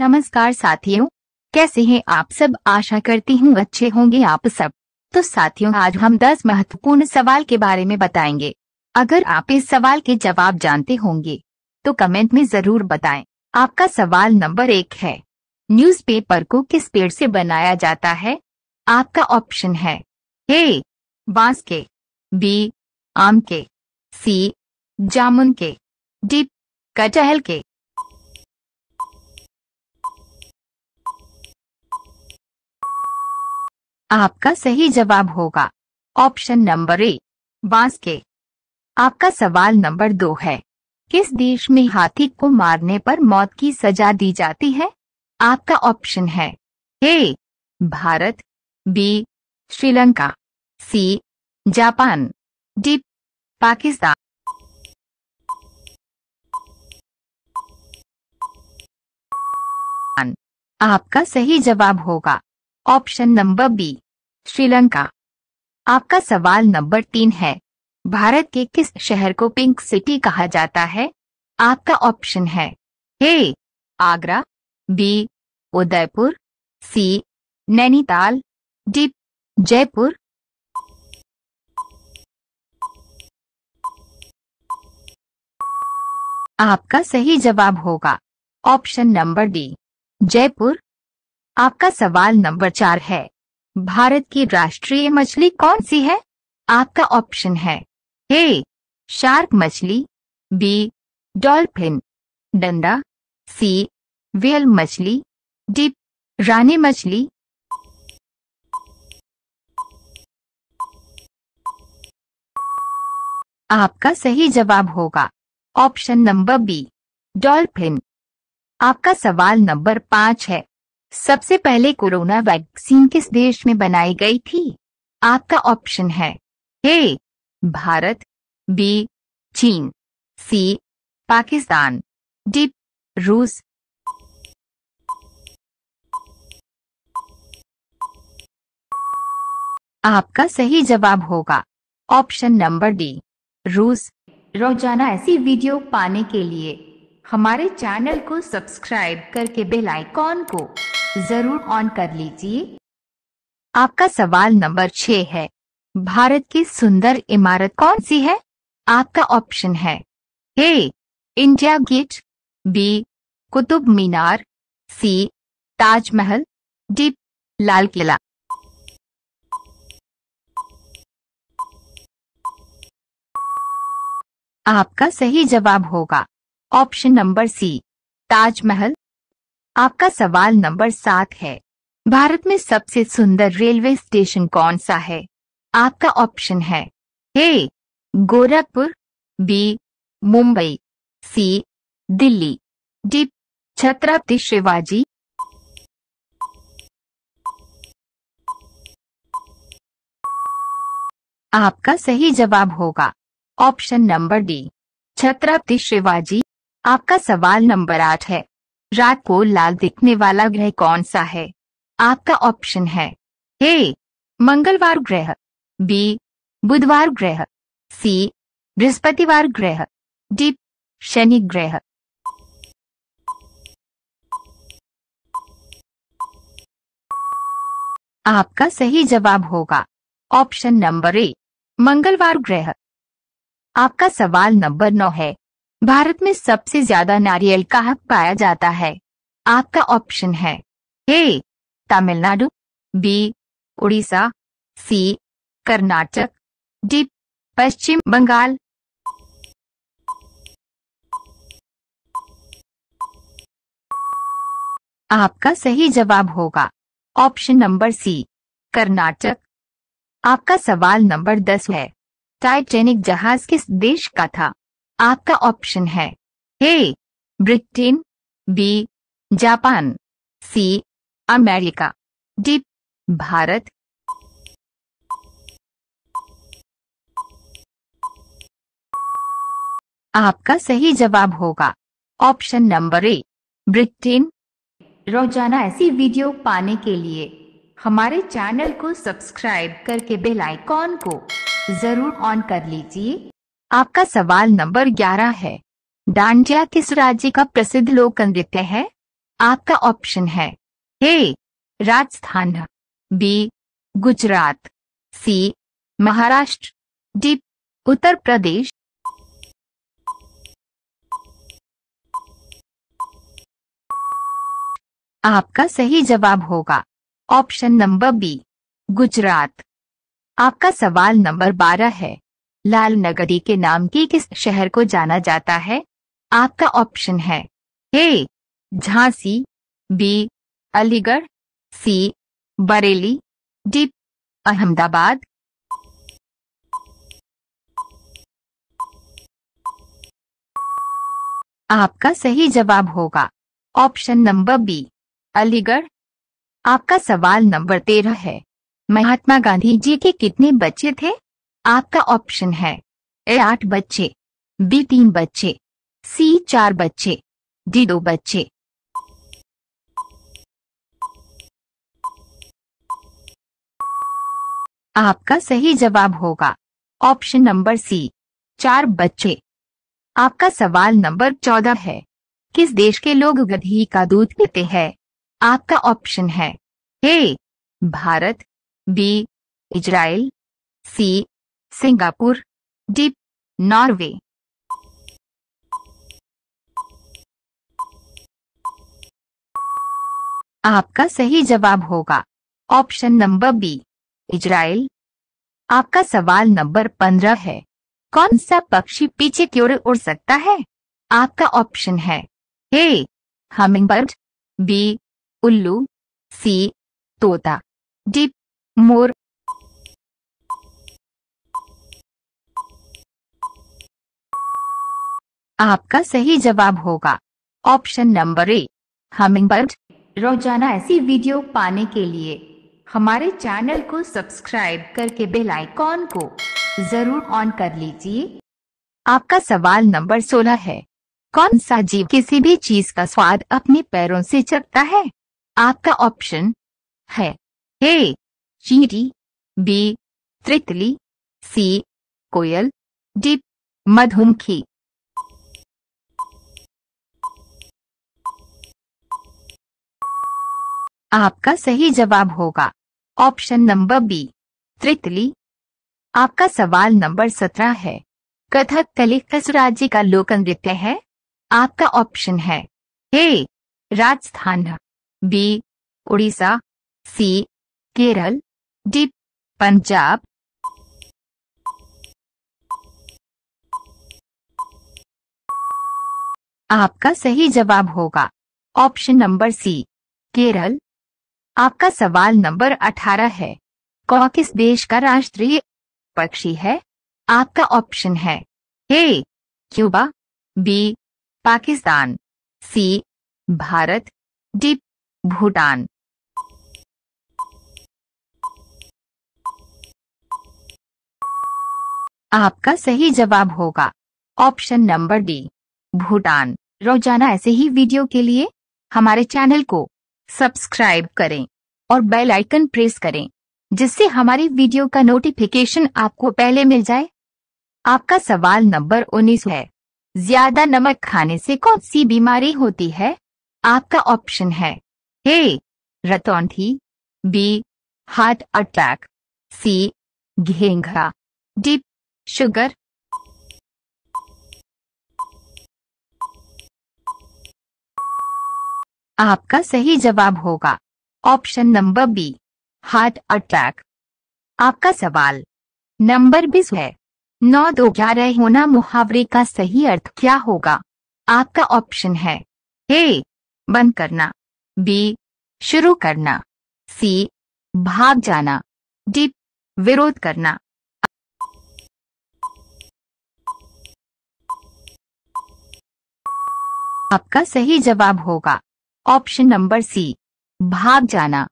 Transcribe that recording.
नमस्कार साथियों कैसे हैं आप सब आशा करती हूँ अच्छे होंगे आप सब तो साथियों आज हम 10 महत्वपूर्ण सवाल के बारे में बताएंगे अगर आप इस सवाल के जवाब जानते होंगे तो कमेंट में जरूर बताएं आपका सवाल नंबर एक है न्यूज़पेपर को किस पेड़ से बनाया जाता है आपका ऑप्शन है ए बांस के बी आम के सी जामुन के डी कटहल के आपका सही जवाब होगा ऑप्शन नंबर ए बांस के आपका सवाल नंबर दो है किस देश में हाथी को मारने पर मौत की सजा दी जाती है आपका ऑप्शन है A Bharat B Sri Lanka C Japan D Pakistan आपका सही जवाब होगा ऑप्शन नंबर बी श्रीलंका आपका सवाल नंबर तीन है भारत के किस शहर को पिंक सिटी कहा जाता है आपका ऑप्शन है A Agra B Udaipur C Nainital D Jaipur आपका सही जवाब होगा ऑप्शन नंबर डी जयपुर आपका सवाल नंबर चार है भारत की राष्ट्रीय मछली कौन सी है आपका ऑप्शन है ए शार्क मछली बी डॉल्फिन डंडा सी वेल मछली डी रानी मछली आपका सही जवाब होगा ऑप्शन नंबर बी डॉल्फिन आपका सवाल नंबर पांच है सबसे पहले कोरोना वैक्सीन किस देश में बनाई गई थी आपका ऑप्शन है ए भारत बी चीन सी पाकिस्तान डी रूस आपका सही जवाब होगा ऑप्शन नंबर डी रूस रोजाना ऐसी वीडियो पाने के लिए हमारे चैनल को सब्सक्राइब करके बेल आइकॉन को जरूर ऑन कर लीजिए आपका सवाल नंबर छह है भारत की सुंदर इमारत कौन सी है आपका ऑप्शन है A India Gate B Qutub Minar C Taj Mahal D Lal Qila आपका सही जवाब होगा ऑप्शन नंबर सी ताजमहल आपका सवाल नंबर सात है भारत में सबसे सुंदर रेलवे स्टेशन कौन सा है आपका ऑप्शन है A Gorakhpur B Mumbai C Delhi D Chhatrapati Shivaji आपका सही जवाब होगा option number D Chhatrapati Shivaji आपका सवाल नंबर आठ है रात को लाल दिखने वाला ग्रह कौन सा है आपका ऑप्शन है ए मंगलवार ग्रह बी बुधवार ग्रह सी बृहस्पतिवार ग्रह डी शनि ग्रह आपका सही जवाब होगा ऑप्शन नंबर ए मंगलवार ग्रह आपका सवाल नंबर नौ है भारत में सबसे ज्यादा नारियल कहा पाया जाता है आपका ऑप्शन है A Tamil Nadu B Orissa C Karnataka D Paschim Bengal आपका सही जवाब होगा ऑप्शन नंबर सी कर्नाटक आपका सवाल नंबर दस है टाइटेनिक जहाज किस देश का था आपका ऑप्शन है A Britain B Japan C America D Bharat आपका सही जवाब होगा ऑप्शन नंबर ए ब्रिटेन रोजाना ऐसी वीडियो पाने के लिए हमारे चैनल को सब्सक्राइब करके बेल आइकॉन को जरूर ऑन कर लीजिए आपका सवाल नंबर ग्यारह है डांडिया किस राज्य का प्रसिद्ध लोक नृत्य है आपका ऑप्शन है A Rajasthan B Gujarat C Maharashtra D Uttar Pradesh आपका सही जवाब होगा ऑप्शन नंबर बी गुजरात आपका सवाल नंबर बारह है लाल नगरी के नाम के किस शहर को जाना जाता है आपका ऑप्शन है A Jhansi B Aligarh C Bareilly D Ahmedabad आपका सही जवाब होगा ऑप्शन नंबर बी अलीगढ़ आपका सवाल नंबर तेरह है महात्मा गांधी जी के कितने बच्चे थे आपका ऑप्शन है ए आठ बच्चे बी तीन बच्चे सी चार बच्चे डी दो बच्चे आपका सही जवाब होगा ऑप्शन नंबर सी चार बच्चे आपका सवाल नंबर चौदह है किस देश के लोग गधी का दूध पीते हैं आपका ऑप्शन है A Bharat B Israel C Singapore D Norway आपका सही जवाब होगा ऑप्शन नंबर बी इजराइल आपका सवाल नंबर पंद्रह है कौन सा पक्षी पीछे की ओर उड़ सकता है आपका ऑप्शन है हमिंग बर्ड बी उल्लू सी तोता डीप मोर आपका सही जवाब होगा ऑप्शन नंबर ए बर्ड रोजाना ऐसी वीडियो पाने के लिए हमारे चैनल को सब्सक्राइब करके बेल आइकॉन को जरूर ऑन कर लीजिए आपका सवाल नंबर सोलह है कौन सा जीव किसी भी चीज का स्वाद अपने पैरों से चखता है आपका ऑप्शन है ए चीटी बी त्रितली सी कोयल डी मधुमखी आपका सही जवाब होगा ऑप्शन नंबर बी त्रितली आपका सवाल नंबर सत्रह है कथक कली कस राज्य का लोक नृत्य है आपका ऑप्शन है A Rajasthan B Orissa C Kerala D Punjab आपका सही जवाब होगा ऑप्शन नंबर सी केरल आपका सवाल नंबर 18 है कौ किस देश का राष्ट्रीय पक्षी है आपका ऑप्शन है A Cuba B Pakistan C Bharat D Bhutan आपका सही जवाब होगा ऑप्शन नंबर डी भूटान रोजाना ऐसे ही वीडियो के लिए हमारे चैनल को सब्सक्राइब करें और बेल आइकन प्रेस करें जिससे हमारी वीडियो का नोटिफिकेशन आपको पहले मिल जाए आपका सवाल नंबर 19 है ज्यादा नमक खाने से कौन सी बीमारी होती है आपका ऑप्शन है ए रतौंधी बी हार्ट अटैक सी घेंघा डी शुगर आपका सही जवाब होगा option number B heart attack आपका सवाल नंबर बीस है नौ दो ग्यारह होना मुहावरे का सही अर्थ क्या होगा आपका ऑप्शन है ए बंद करना बी शुरू करना सी भाग जाना डी विरोध करना आपका सही जवाब होगा ऑप्शन नंबर सी भाग जाना